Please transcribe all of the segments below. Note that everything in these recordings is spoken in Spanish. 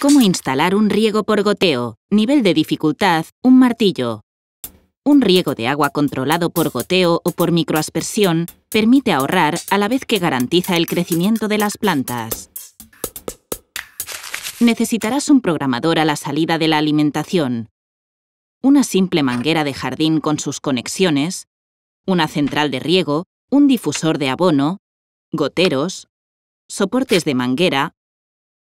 Cómo instalar un riego por goteo, nivel de dificultad, un martillo. Un riego de agua controlado por goteo o por microaspersión permite ahorrar a la vez que garantiza el crecimiento de las plantas. Necesitarás un programador a la salida de la alimentación, una simple manguera de jardín con sus conexiones, una central de riego, un difusor de abono, goteros, soportes de manguera,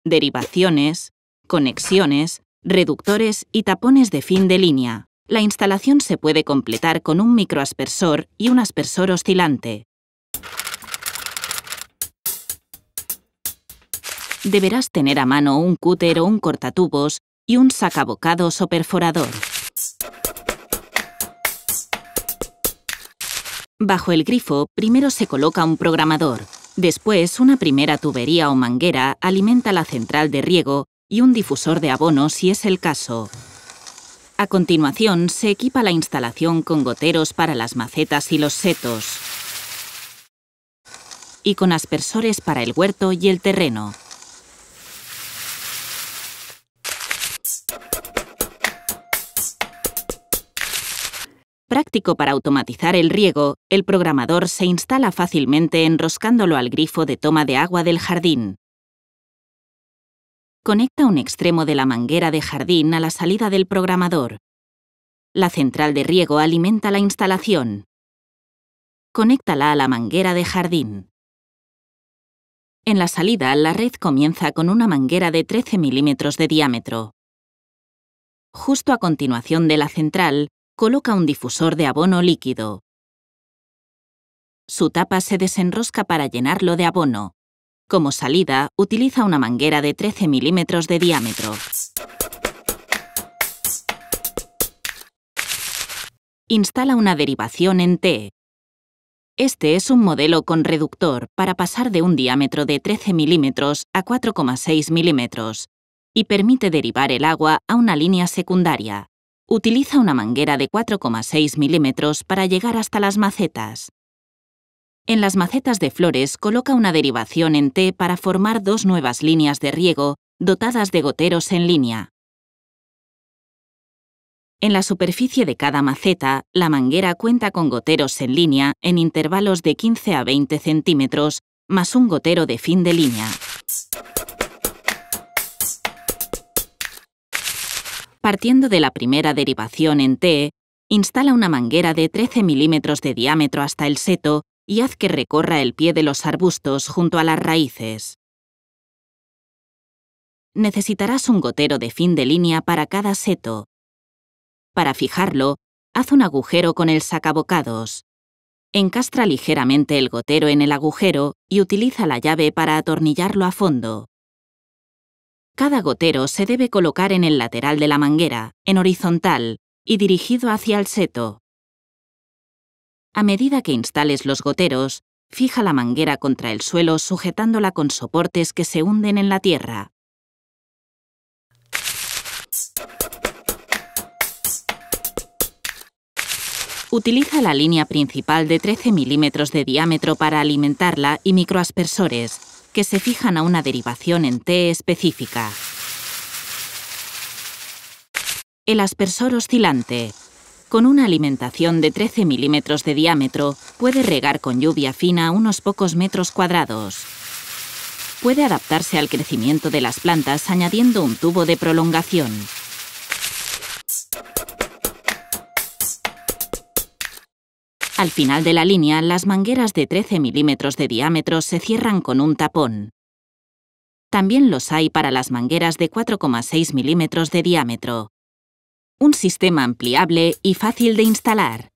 derivaciones, conexiones, reductores y tapones de fin de línea. La instalación se puede completar con un microaspersor y un aspersor oscilante. Deberás tener a mano un cúter o un cortatubos y un sacabocados o perforador. Bajo el grifo primero se coloca un programador, después una primera tubería o manguera alimenta la central de riego y un difusor de abono si es el caso. A continuación se equipa la instalación con goteros para las macetas y los setos y con aspersores para el huerto y el terreno. práctico para automatizar el riego, el programador se instala fácilmente enroscándolo al grifo de toma de agua del jardín. Conecta un extremo de la manguera de jardín a la salida del programador. La central de riego alimenta la instalación. Conéctala a la manguera de jardín. En la salida, la red comienza con una manguera de 13 milímetros de diámetro. Justo a continuación de la central, coloca un difusor de abono líquido. Su tapa se desenrosca para llenarlo de abono. Como salida, utiliza una manguera de 13 milímetros de diámetro. Instala una derivación en T. Este es un modelo con reductor para pasar de un diámetro de 13 milímetros a 4,6 milímetros y permite derivar el agua a una línea secundaria, utiliza una manguera de 4,6 milímetros para llegar hasta las macetas. En las macetas de flores coloca una derivación en T para formar dos nuevas líneas de riego dotadas de goteros en línea. En la superficie de cada maceta, la manguera cuenta con goteros en línea en intervalos de 15 a 20 centímetros, más un gotero de fin de línea. partiendo de la primera derivación en T, instala una manguera de 13 milímetros de diámetro hasta el seto y haz que recorra el pie de los arbustos junto a las raíces. Necesitarás un gotero de fin de línea para cada seto. Para fijarlo, haz un agujero con el sacabocados. Encastra ligeramente el gotero en el agujero y utiliza la llave para atornillarlo a fondo. Cada gotero se debe colocar en el lateral de la manguera, en horizontal, y dirigido hacia el seto. A medida que instales los goteros, fija la manguera contra el suelo sujetándola con soportes que se hunden en la tierra. Utiliza la línea principal de 13 milímetros de diámetro para alimentarla y microaspersores, que se fijan a una derivación en t específica. El aspersor oscilante. Con una alimentación de 13 milímetros de diámetro, puede regar con lluvia fina unos pocos metros cuadrados. Puede adaptarse al crecimiento de las plantas añadiendo un tubo de prolongación. Al final de la línea, las mangueras de 13 milímetros de diámetro se cierran con un tapón. También los hay para las mangueras de 4,6 milímetros de diámetro. Un sistema ampliable y fácil de instalar.